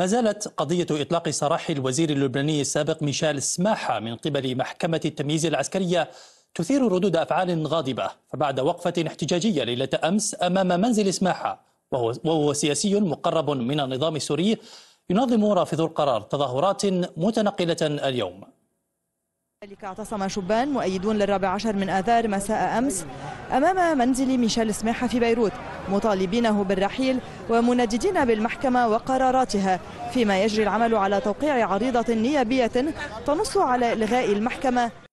ما زالت قضية إطلاق سراح الوزير اللبناني السابق ميشيل سماحة من قبل محكمة التمييز العسكرية تثير ردود أفعال غاضبة فبعد وقفة احتجاجية ليلة أمس أمام منزل سماحة وهو, وهو سياسي مقرب من النظام السوري ينظم رافضو القرار تظاهرات متنقلة اليوم ذلك اعتصم شبان مؤيدون للرابع عشر من آذار مساء أمس أمام منزل ميشيل سماحة في بيروت مطالبينه بالرحيل ومنددين بالمحكمة وقراراتها فيما يجري العمل على توقيع عريضة نيابية تنص على إلغاء المحكمة